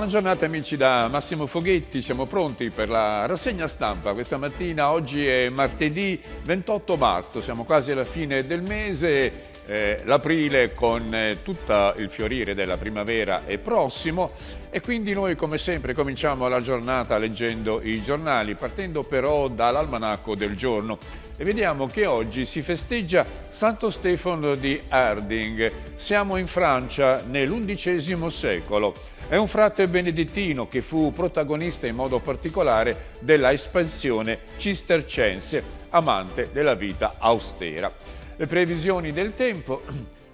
Buona giornata amici da Massimo Foghetti, siamo pronti per la rassegna stampa questa mattina, oggi è martedì 28 marzo, siamo quasi alla fine del mese eh, l'aprile con eh, tutto il fiorire della primavera è prossimo e quindi noi come sempre cominciamo la giornata leggendo i giornali, partendo però dall'almanacco del giorno e vediamo che oggi si festeggia Santo Stefano di Harding. Siamo in Francia nell'undicesimo secolo. È un frate benedettino che fu protagonista in modo particolare della espansione cistercense, amante della vita austera. Le previsioni del tempo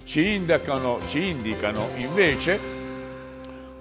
ci indicano, ci indicano invece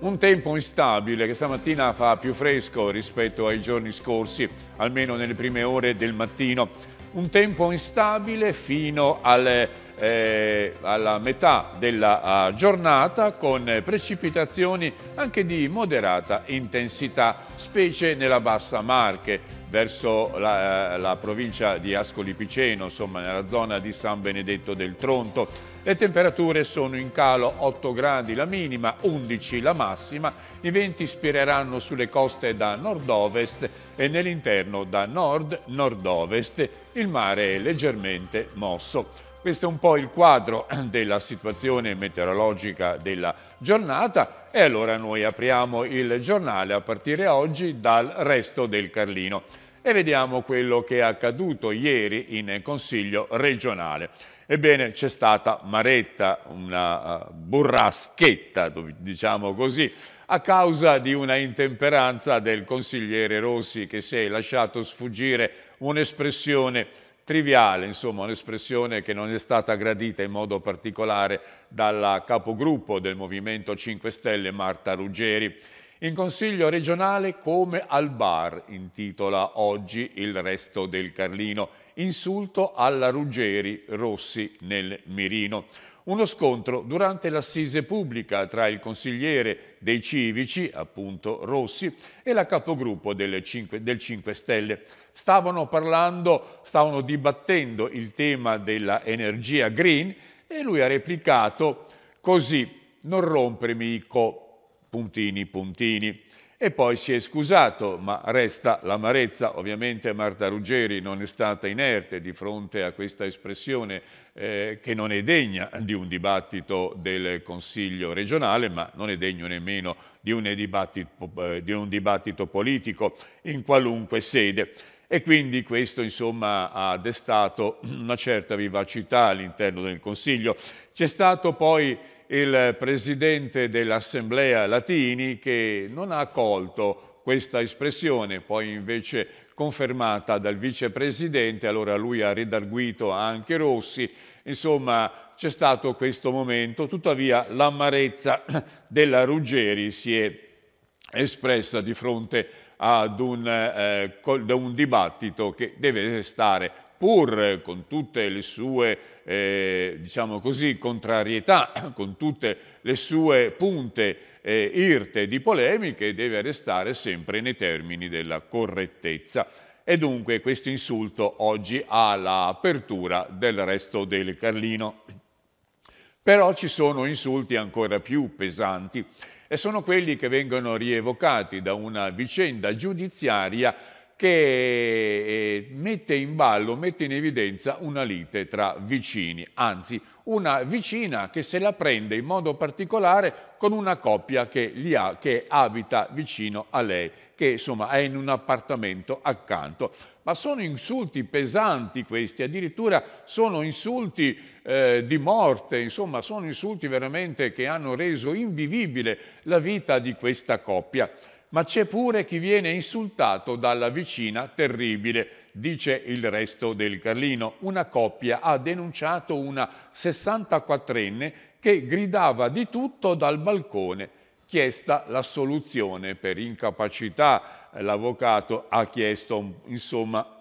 un tempo instabile che stamattina fa più fresco rispetto ai giorni scorsi, almeno nelle prime ore del mattino. Un tempo instabile fino alle eh, alla metà della eh, giornata con precipitazioni anche di moderata intensità, specie nella bassa Marche verso la, eh, la provincia di Ascoli Piceno, insomma nella zona di San Benedetto del Tronto. Le temperature sono in calo 8 gradi la minima, 11 la massima, i venti spireranno sulle coste da nord-ovest e nell'interno da nord-nord-ovest, il mare è leggermente mosso. Questo è un po' il quadro della situazione meteorologica della giornata e allora noi apriamo il giornale a partire oggi dal resto del Carlino e vediamo quello che è accaduto ieri in Consiglio regionale. Ebbene, c'è stata maretta, una eh, burraschetta, diciamo così, a causa di una intemperanza del consigliere Rossi che si è lasciato sfuggire un'espressione triviale, insomma un'espressione che non è stata gradita in modo particolare dalla capogruppo del Movimento 5 Stelle Marta Ruggeri. In consiglio regionale come al bar, intitola oggi il resto del Carlino, insulto alla Ruggeri Rossi nel mirino. Uno scontro durante l'assise pubblica tra il consigliere dei civici, appunto Rossi, e la capogruppo del 5, del 5 Stelle stavano parlando, stavano dibattendo il tema dell'energia green e lui ha replicato così, non rompermi i co, puntini, puntini. E poi si è scusato, ma resta l'amarezza. Ovviamente Marta Ruggeri non è stata inerte di fronte a questa espressione eh, che non è degna di un dibattito del Consiglio regionale, ma non è degno nemmeno di un dibattito, eh, di un dibattito politico in qualunque sede. E quindi questo insomma, ha destato una certa vivacità all'interno del Consiglio. C'è stato poi il presidente dell'Assemblea Latini che non ha accolto questa espressione, poi invece confermata dal vicepresidente, allora lui ha ridarguito anche Rossi, insomma c'è stato questo momento, tuttavia l'amarezza della Ruggeri si è espressa di fronte a ad un, eh, da un dibattito che deve stare pur eh, con tutte le sue eh, diciamo così, contrarietà, con tutte le sue punte eh, irte di polemiche, deve restare sempre nei termini della correttezza. E dunque questo insulto oggi ha l'apertura del resto del Carlino. Però ci sono insulti ancora più pesanti e sono quelli che vengono rievocati da una vicenda giudiziaria che eh, mette in ballo, mette in evidenza una lite tra vicini, anzi una vicina che se la prende in modo particolare con una coppia che, ha, che abita vicino a lei, che insomma è in un appartamento accanto. Ma sono insulti pesanti questi, addirittura sono insulti eh, di morte, insomma sono insulti veramente che hanno reso invivibile la vita di questa coppia. Ma c'è pure chi viene insultato dalla vicina terribile, dice il resto del Carlino. Una coppia ha denunciato una 64enne che gridava di tutto dal balcone, chiesta l'assoluzione per incapacità. L'avvocato ha chiesto insomma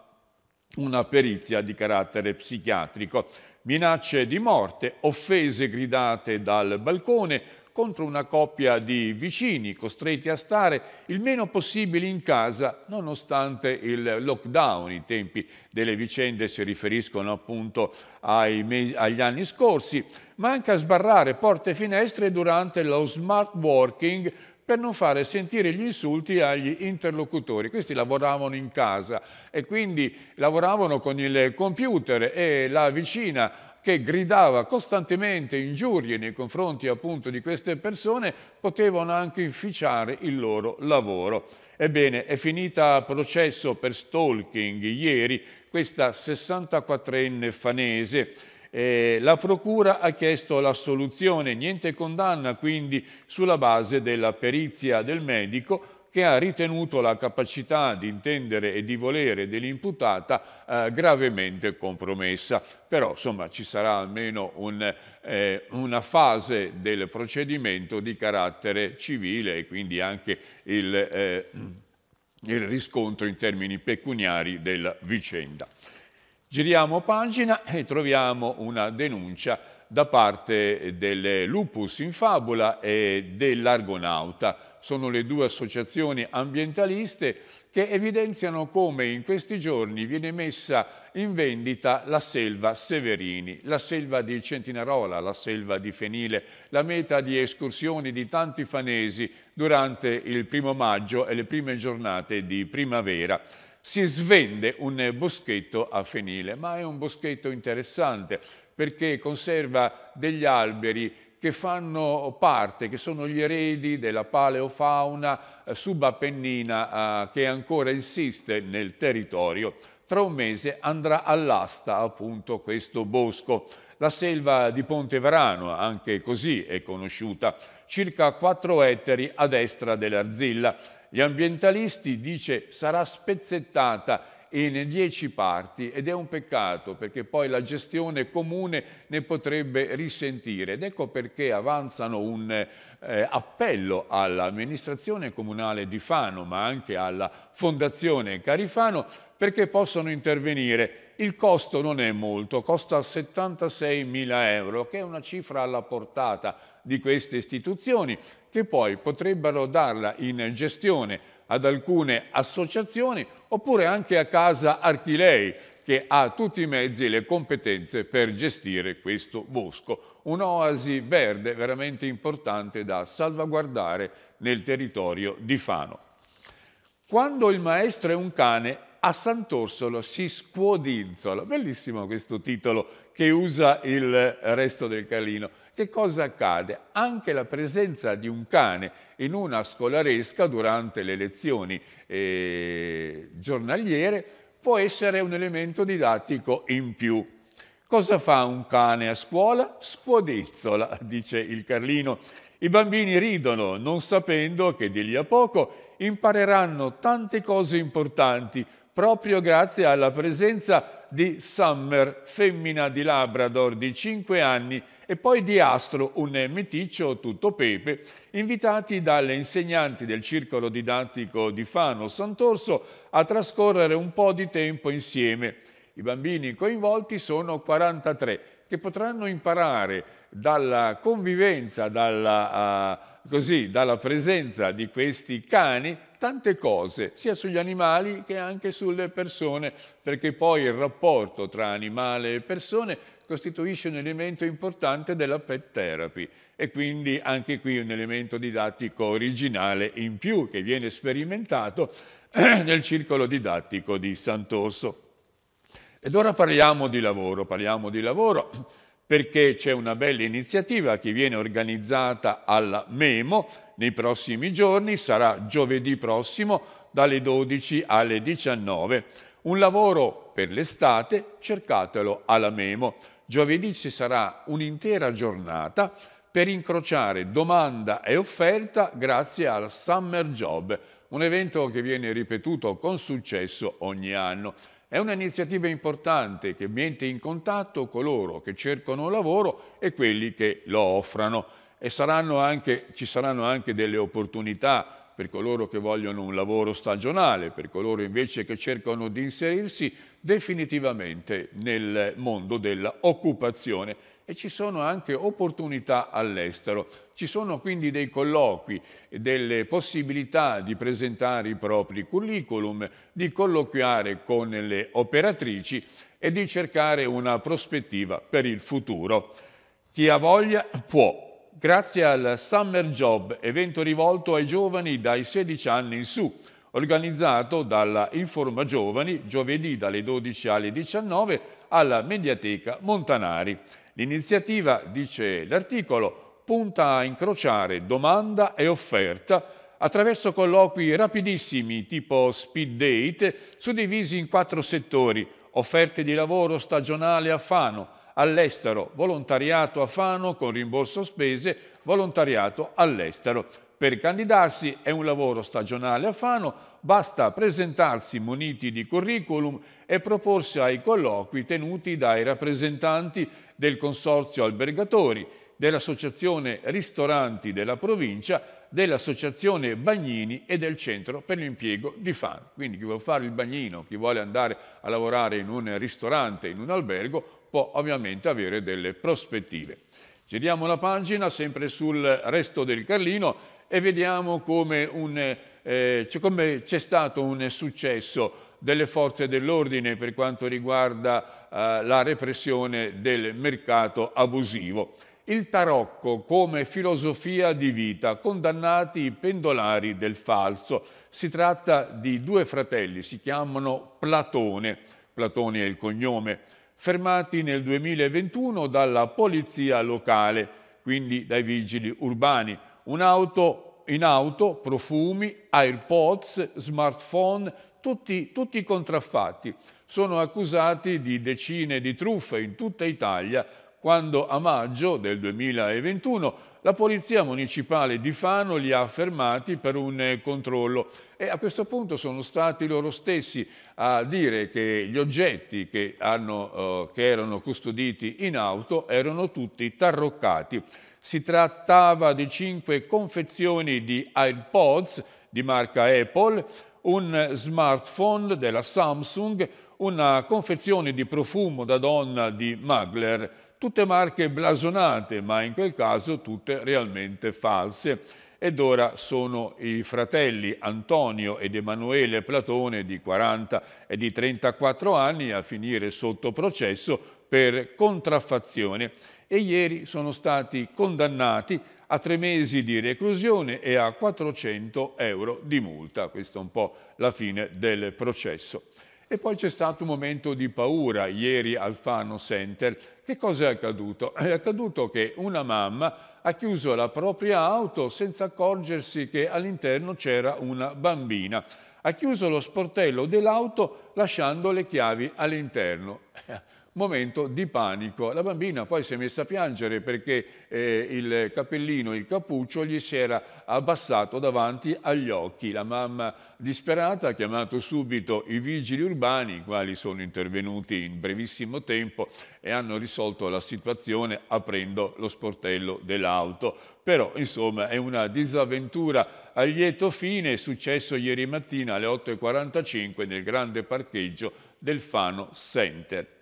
una perizia di carattere psichiatrico. Minacce di morte, offese gridate dal balcone, contro una coppia di vicini costretti a stare il meno possibile in casa nonostante il lockdown. I tempi delle vicende si riferiscono appunto agli anni scorsi, ma anche a sbarrare porte e finestre durante lo smart working per non fare sentire gli insulti agli interlocutori. Questi lavoravano in casa e quindi lavoravano con il computer e la vicina che gridava costantemente ingiurie nei confronti appunto di queste persone, potevano anche inficiare il loro lavoro. Ebbene, è finita a processo per stalking ieri questa 64enne fanese. Eh, la Procura ha chiesto l'assoluzione, niente condanna quindi sulla base della perizia del medico che ha ritenuto la capacità di intendere e di volere dell'imputata eh, gravemente compromessa. Però insomma ci sarà almeno un, eh, una fase del procedimento di carattere civile e quindi anche il, eh, il riscontro in termini pecuniari della vicenda. Giriamo pagina e troviamo una denuncia da parte del Lupus in fabula e dell'Argonauta, sono le due associazioni ambientaliste che evidenziano come in questi giorni viene messa in vendita la selva Severini, la selva di Centinarola, la selva di Fenile, la meta di escursioni di tanti fanesi durante il primo maggio e le prime giornate di primavera si svende un boschetto a Fenile, ma è un boschetto interessante perché conserva degli alberi che fanno parte, che sono gli eredi della paleofauna eh, subapennina eh, che ancora esiste nel territorio. Tra un mese andrà all'asta appunto questo bosco. La selva di Ponte Verano, anche così è conosciuta, circa 4 ettari a destra dell'Arzilla. Gli ambientalisti, dice, sarà spezzettata in dieci parti ed è un peccato perché poi la gestione comune ne potrebbe risentire ed ecco perché avanzano un eh, appello all'amministrazione comunale di Fano ma anche alla fondazione Carifano perché possono intervenire. Il costo non è molto, costa 76 mila euro, che è una cifra alla portata di queste istituzioni che poi potrebbero darla in gestione ad alcune associazioni oppure anche a casa Archilei che ha tutti i mezzi e le competenze per gestire questo bosco. Un'oasi verde veramente importante da salvaguardare nel territorio di Fano. Quando il maestro è un cane, a Sant'Orsolo si scuodinzola. Bellissimo questo titolo che usa il resto del calino che cosa accade? Anche la presenza di un cane in una scolaresca durante le lezioni eh, giornaliere può essere un elemento didattico in più. Cosa fa un cane a scuola? Scuodizzola, dice il Carlino. I bambini ridono, non sapendo che di lì a poco impareranno tante cose importanti, proprio grazie alla presenza di Summer, femmina di Labrador di 5 anni, e poi di Astro, un meticcio tutto pepe, invitati dalle insegnanti del circolo didattico di Fano Sant'Orso a trascorrere un po' di tempo insieme. I bambini coinvolti sono 43, che potranno imparare dalla convivenza, dalla, uh, così, dalla presenza di questi cani tante cose, sia sugli animali che anche sulle persone, perché poi il rapporto tra animale e persone costituisce un elemento importante della pet therapy e quindi anche qui un elemento didattico originale in più che viene sperimentato nel circolo didattico di Sant'Orso. Ed ora parliamo di lavoro, parliamo di lavoro perché c'è una bella iniziativa che viene organizzata alla Memo nei prossimi giorni, sarà giovedì prossimo dalle 12 alle 19. Un lavoro per l'estate, cercatelo alla Memo. Giovedì ci sarà un'intera giornata per incrociare domanda e offerta grazie al Summer Job, un evento che viene ripetuto con successo ogni anno. È un'iniziativa importante che mette in contatto coloro che cercano lavoro e quelli che lo offrano e saranno anche, ci saranno anche delle opportunità per coloro che vogliono un lavoro stagionale, per coloro invece che cercano di inserirsi definitivamente nel mondo dell'occupazione e ci sono anche opportunità all'estero. Ci sono quindi dei colloqui, delle possibilità di presentare i propri curriculum, di colloquiare con le operatrici e di cercare una prospettiva per il futuro. Chi ha voglia può. Grazie al Summer Job, evento rivolto ai giovani dai 16 anni in su, organizzato dalla Informa Giovani giovedì dalle 12 alle 19 alla Mediateca Montanari. L'iniziativa, dice l'articolo, punta a incrociare domanda e offerta attraverso colloqui rapidissimi tipo speed date suddivisi in quattro settori, offerte di lavoro stagionale a Fano, all'estero, volontariato a Fano con rimborso spese, volontariato all'estero. Per candidarsi è un lavoro stagionale a Fano, basta presentarsi muniti di curriculum e proporsi ai colloqui tenuti dai rappresentanti del Consorzio Albergatori, dell'Associazione Ristoranti della Provincia, dell'Associazione Bagnini e del Centro per l'Impiego di Fano. Quindi chi vuole fare il bagnino, chi vuole andare a lavorare in un ristorante, in un albergo, può ovviamente avere delle prospettive. Giriamo la pagina sempre sul resto del Carlino e vediamo eh, come c'è stato un successo delle forze dell'ordine per quanto riguarda eh, la repressione del mercato abusivo. Il tarocco come filosofia di vita, condannati i pendolari del falso. Si tratta di due fratelli, si chiamano Platone, Platone è il cognome, fermati nel 2021 dalla polizia locale, quindi dai vigili urbani, un'auto in auto, profumi, AirPods, smartphone, tutti, tutti contraffatti. Sono accusati di decine di truffe in tutta Italia quando a maggio del 2021 la Polizia Municipale di Fano li ha fermati per un eh, controllo e a questo punto sono stati loro stessi a dire che gli oggetti che, hanno, eh, che erano custoditi in auto erano tutti tarroccati. Si trattava di cinque confezioni di iPods di marca Apple, un smartphone della Samsung, una confezione di profumo da donna di Magler, tutte marche blasonate, ma in quel caso tutte realmente false. Ed ora sono i fratelli Antonio ed Emanuele Platone di 40 e di 34 anni a finire sotto processo per contraffazione e ieri sono stati condannati a tre mesi di reclusione e a 400 euro di multa. Questa è un po' la fine del processo. E poi c'è stato un momento di paura ieri al Fano Center. Che cosa è accaduto? È accaduto che una mamma ha chiuso la propria auto senza accorgersi che all'interno c'era una bambina. Ha chiuso lo sportello dell'auto lasciando le chiavi all'interno. momento di panico. La bambina poi si è messa a piangere perché eh, il cappellino, il cappuccio gli si era abbassato davanti agli occhi. La mamma disperata ha chiamato subito i vigili urbani, i quali sono intervenuti in brevissimo tempo e hanno risolto la situazione aprendo lo sportello dell'auto. Però, insomma, è una disavventura a lieto fine, è successo ieri mattina alle 8.45 nel grande parcheggio del Fano Center.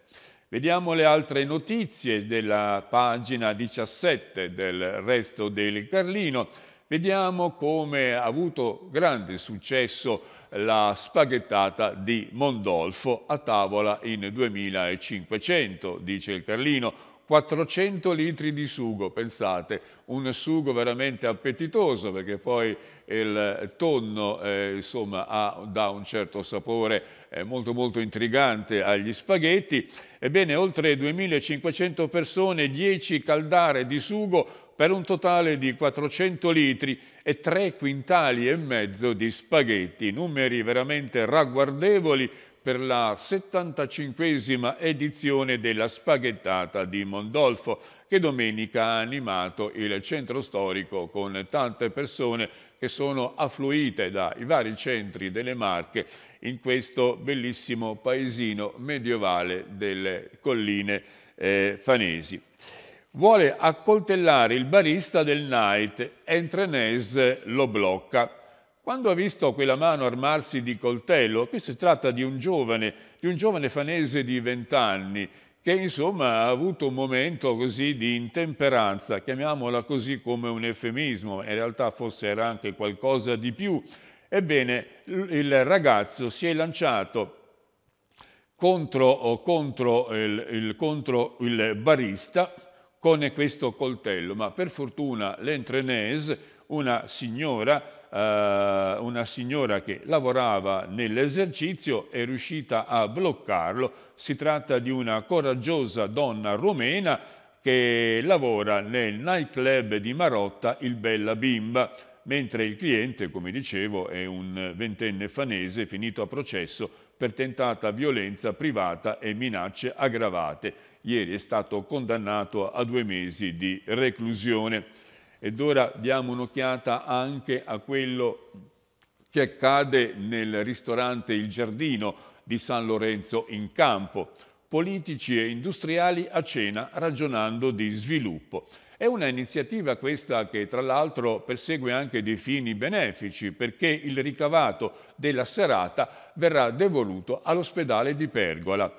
Vediamo le altre notizie della pagina 17 del resto del Carlino. Vediamo come ha avuto grande successo la spaghettata di Mondolfo a tavola in 2500, dice il Carlino, 400 litri di sugo, pensate, un sugo veramente appetitoso perché poi il tonno eh, insomma, ha, dà un certo sapore eh, molto molto intrigante agli spaghetti. Ebbene, oltre 2500 persone, 10 caldare di sugo per un totale di 400 litri e 3 quintali e mezzo di spaghetti, numeri veramente ragguardevoli per la 75esima edizione della Spaghettata di Mondolfo, che domenica ha animato il centro storico con tante persone che sono affluite dai vari centri delle Marche in questo bellissimo paesino medievale delle colline eh, fanesi. Vuole accoltellare il barista del night, Entrenez lo blocca. Quando ha visto quella mano armarsi di coltello, qui si tratta di un giovane, di un giovane fanese di vent'anni, che insomma ha avuto un momento così di intemperanza, chiamiamola così come un eufemismo, in realtà forse era anche qualcosa di più. Ebbene, il ragazzo si è lanciato contro, contro, il, il, contro il barista con questo coltello, ma per fortuna l'entrenese, una signora, eh, una signora che lavorava nell'esercizio è riuscita a bloccarlo. Si tratta di una coraggiosa donna rumena che lavora nel nightclub di Marotta, il Bella Bimba, mentre il cliente, come dicevo, è un ventenne fanese finito a processo per tentata violenza privata e minacce aggravate. Ieri è stato condannato a due mesi di reclusione. Ed ora diamo un'occhiata anche a quello che accade nel ristorante Il Giardino di San Lorenzo in Campo. Politici e industriali a cena ragionando di sviluppo. È una iniziativa questa che tra l'altro persegue anche dei fini benefici perché il ricavato della serata verrà devoluto all'ospedale di Pergola.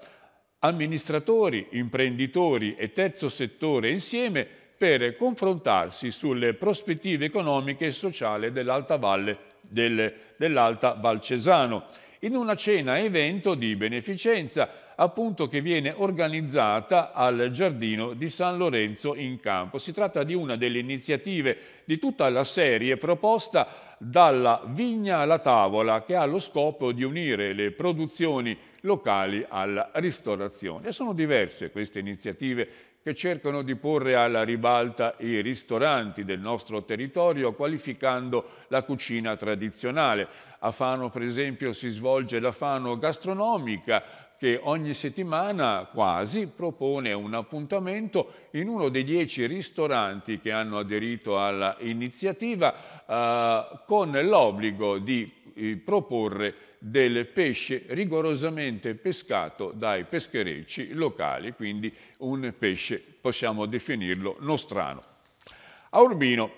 Amministratori, imprenditori e terzo settore insieme per confrontarsi sulle prospettive economiche e sociali dell'Alta Valle del, dell'Alta Valcesano in una cena evento di beneficenza appunto che viene organizzata al Giardino di San Lorenzo in Campo. Si tratta di una delle iniziative di tutta la serie proposta dalla Vigna alla Tavola che ha lo scopo di unire le produzioni locali alla ristorazione. sono diverse queste iniziative che cercano di porre alla ribalta i ristoranti del nostro territorio qualificando la cucina tradizionale. A Fano per esempio si svolge la Fano gastronomica che ogni settimana quasi propone un appuntamento in uno dei dieci ristoranti che hanno aderito all'iniziativa eh, con l'obbligo di eh, proporre del pesce rigorosamente pescato dai pescherecci locali, quindi un pesce possiamo definirlo nostrano. A Urbino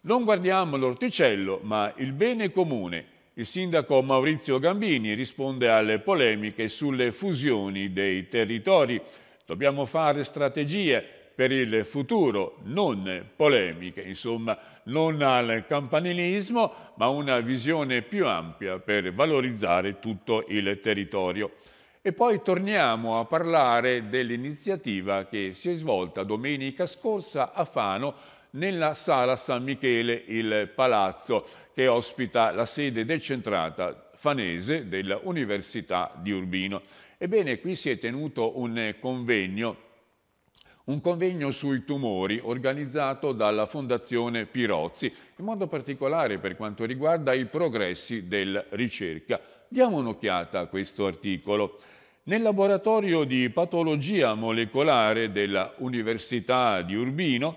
non guardiamo l'orticello, ma il bene comune. Il sindaco Maurizio Gambini risponde alle polemiche sulle fusioni dei territori. Dobbiamo fare strategie per il futuro, non polemiche, insomma non al campanilismo, ma una visione più ampia per valorizzare tutto il territorio. E poi torniamo a parlare dell'iniziativa che si è svolta domenica scorsa a Fano nella Sala San Michele, il palazzo che ospita la sede decentrata fanese dell'Università di Urbino. Ebbene, qui si è tenuto un convegno un convegno sui tumori organizzato dalla Fondazione Pirozzi, in modo particolare per quanto riguarda i progressi della ricerca. Diamo un'occhiata a questo articolo. Nel laboratorio di patologia molecolare della Università di Urbino,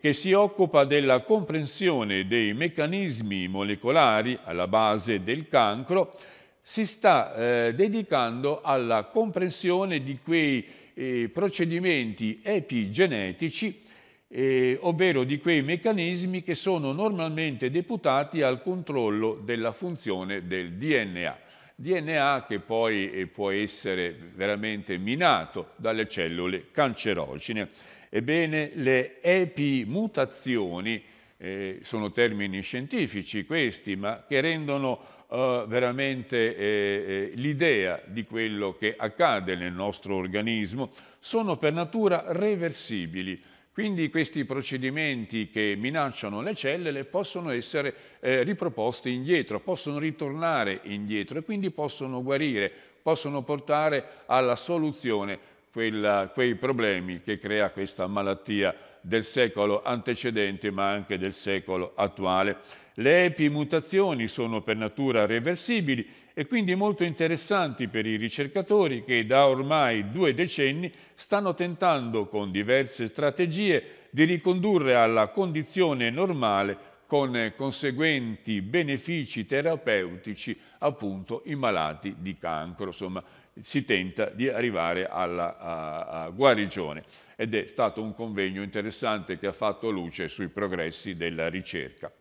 che si occupa della comprensione dei meccanismi molecolari alla base del cancro, si sta eh, dedicando alla comprensione di quei eh, procedimenti epigenetici, eh, ovvero di quei meccanismi che sono normalmente deputati al controllo della funzione del DNA. DNA che poi eh, può essere veramente minato dalle cellule cancerogene. Ebbene, le epimutazioni eh, sono termini scientifici questi, ma che rendono eh, veramente eh, eh, l'idea di quello che accade nel nostro organismo, sono per natura reversibili. Quindi questi procedimenti che minacciano le cellule possono essere eh, riproposti indietro, possono ritornare indietro e quindi possono guarire, possono portare alla soluzione quella, quei problemi che crea questa malattia del secolo antecedente ma anche del secolo attuale. Le epimutazioni sono per natura reversibili e quindi molto interessanti per i ricercatori che da ormai due decenni stanno tentando con diverse strategie di ricondurre alla condizione normale con conseguenti benefici terapeutici appunto i malati di cancro. Insomma, si tenta di arrivare alla a, a guarigione ed è stato un convegno interessante che ha fatto luce sui progressi della ricerca.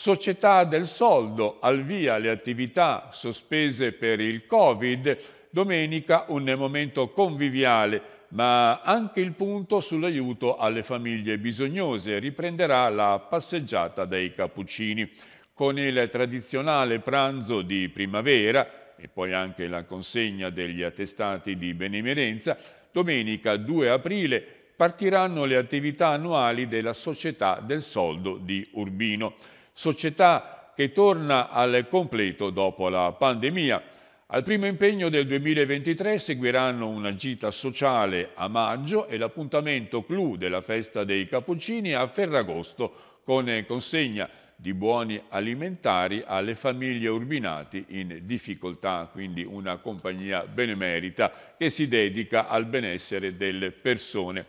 Società del Soldo, al via le attività sospese per il Covid, domenica un momento conviviale ma anche il punto sull'aiuto alle famiglie bisognose. Riprenderà la passeggiata dei cappuccini con il tradizionale pranzo di primavera e poi anche la consegna degli attestati di benemerenza. Domenica 2 aprile partiranno le attività annuali della Società del Soldo di Urbino società che torna al completo dopo la pandemia. Al primo impegno del 2023 seguiranno una gita sociale a maggio e l'appuntamento clou della festa dei cappuccini a Ferragosto con consegna di buoni alimentari alle famiglie urbinati in difficoltà, quindi una compagnia benemerita che si dedica al benessere delle persone.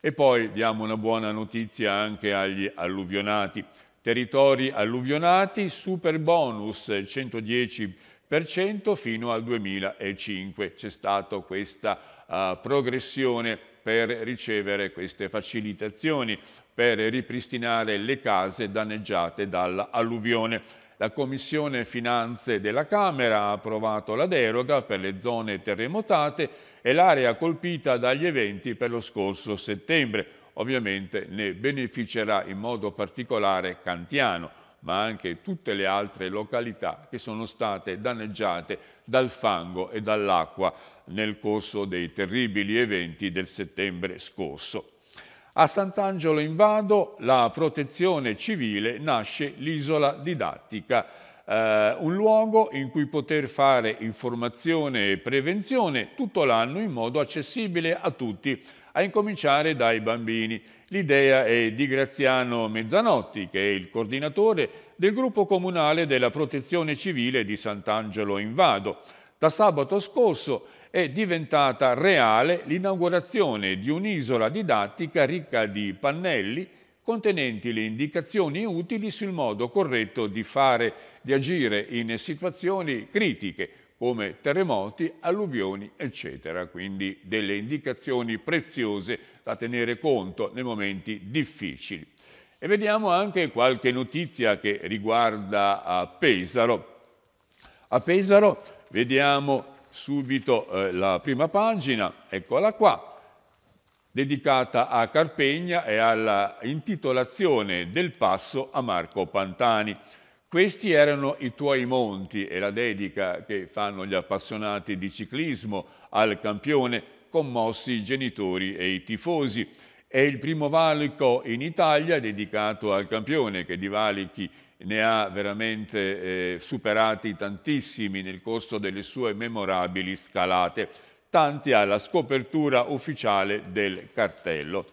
E poi diamo una buona notizia anche agli alluvionati territori alluvionati, super bonus 110% fino al 2005. C'è stata questa uh, progressione per ricevere queste facilitazioni, per ripristinare le case danneggiate dall'alluvione. La Commissione Finanze della Camera ha approvato la deroga per le zone terremotate e l'area colpita dagli eventi per lo scorso settembre, ovviamente ne beneficerà in modo particolare Cantiano, ma anche tutte le altre località che sono state danneggiate dal fango e dall'acqua nel corso dei terribili eventi del settembre scorso. A Sant'Angelo in Vado la protezione civile nasce l'isola didattica eh, un luogo in cui poter fare informazione e prevenzione tutto l'anno in modo accessibile a tutti, a incominciare dai bambini. L'idea è di Graziano Mezzanotti, che è il coordinatore del gruppo comunale della protezione civile di Sant'Angelo in Vado. Da sabato scorso è diventata reale l'inaugurazione di un'isola didattica ricca di pannelli contenenti le indicazioni utili sul modo corretto di fare di agire in situazioni critiche come terremoti, alluvioni, eccetera. Quindi delle indicazioni preziose da tenere conto nei momenti difficili. E vediamo anche qualche notizia che riguarda eh, Pesaro. A Pesaro vediamo subito eh, la prima pagina, eccola qua, dedicata a Carpegna e alla intitolazione del passo a Marco Pantani. Questi erano i tuoi monti e la dedica che fanno gli appassionati di ciclismo al campione, commossi i genitori e i tifosi. È il primo valico in Italia dedicato al campione che di valichi ne ha veramente eh, superati tantissimi nel corso delle sue memorabili scalate, tanti alla scopertura ufficiale del cartello.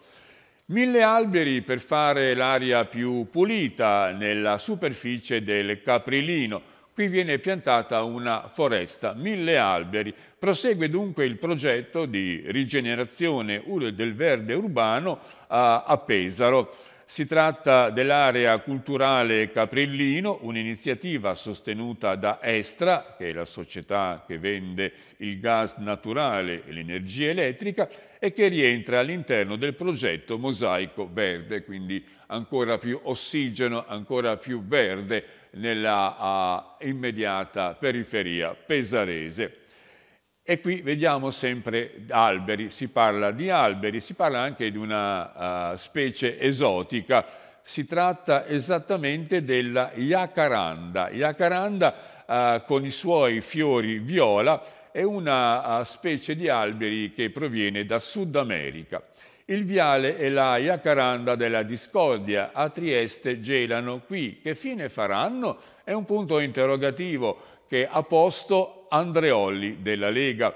Mille alberi per fare l'aria più pulita nella superficie del Caprilino. Qui viene piantata una foresta, mille alberi. Prosegue dunque il progetto di rigenerazione del verde urbano a Pesaro. Si tratta dell'area culturale Caprillino, un'iniziativa sostenuta da Estra, che è la società che vende il gas naturale e l'energia elettrica, e che rientra all'interno del progetto Mosaico Verde, quindi ancora più ossigeno, ancora più verde nella uh, immediata periferia pesarese. E qui vediamo sempre alberi, si parla di alberi, si parla anche di una uh, specie esotica, si tratta esattamente della jacaranda. Jacaranda uh, con i suoi fiori viola è una uh, specie di alberi che proviene da Sud America. Il viale è la jacaranda della discordia, a Trieste gelano qui. Che fine faranno? È un punto interrogativo che ha posto Andreolli della Lega,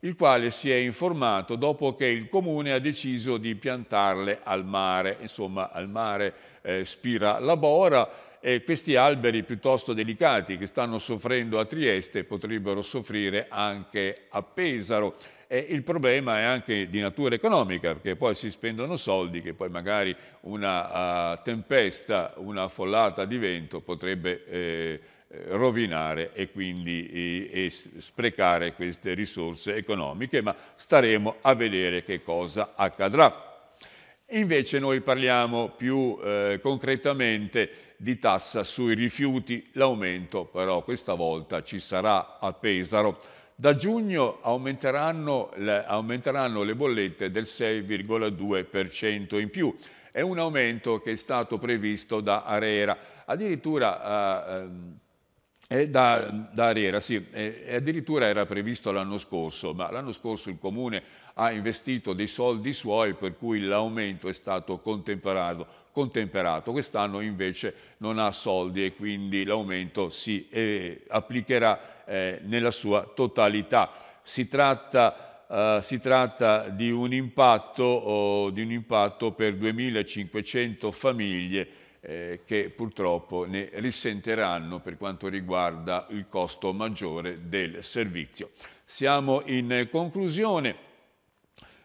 il quale si è informato dopo che il comune ha deciso di piantarle al mare. Insomma, al mare eh, spira la bora e questi alberi piuttosto delicati che stanno soffrendo a Trieste potrebbero soffrire anche a Pesaro. E il problema è anche di natura economica, perché poi si spendono soldi che poi magari una uh, tempesta, una follata di vento potrebbe eh, eh, rovinare e quindi e, sprecare queste risorse economiche, ma staremo a vedere che cosa accadrà. Invece noi parliamo più eh, concretamente di tassa sui rifiuti, l'aumento però questa volta ci sarà a Pesaro. Da giugno aumenteranno le, aumenteranno le bollette del 6,2% in più. È un aumento che è stato previsto da Arera. Addirittura eh, ehm, è da, da Ariera, sì, e addirittura era previsto l'anno scorso, ma l'anno scorso il Comune ha investito dei soldi suoi per cui l'aumento è stato contemperato, contemperato. Quest'anno invece non ha soldi e quindi l'aumento si eh, applicherà eh, nella sua totalità. Si tratta... Uh, si tratta di un impatto, oh, di un impatto per 2.500 famiglie eh, che purtroppo ne risenteranno per quanto riguarda il costo maggiore del servizio. Siamo in conclusione.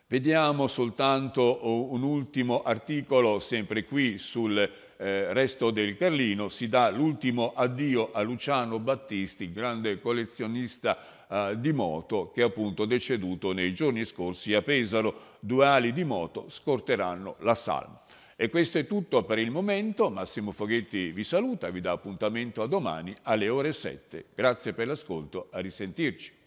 Vediamo soltanto oh, un ultimo articolo, sempre qui sul eh, resto del Carlino. Si dà l'ultimo addio a Luciano Battisti, grande collezionista eh, di moto, che è appunto deceduto nei giorni scorsi a Pesaro. Due ali di moto scorteranno la salma. E questo è tutto per il momento. Massimo Foghetti vi saluta, e vi dà appuntamento a domani alle ore 7. Grazie per l'ascolto, a risentirci.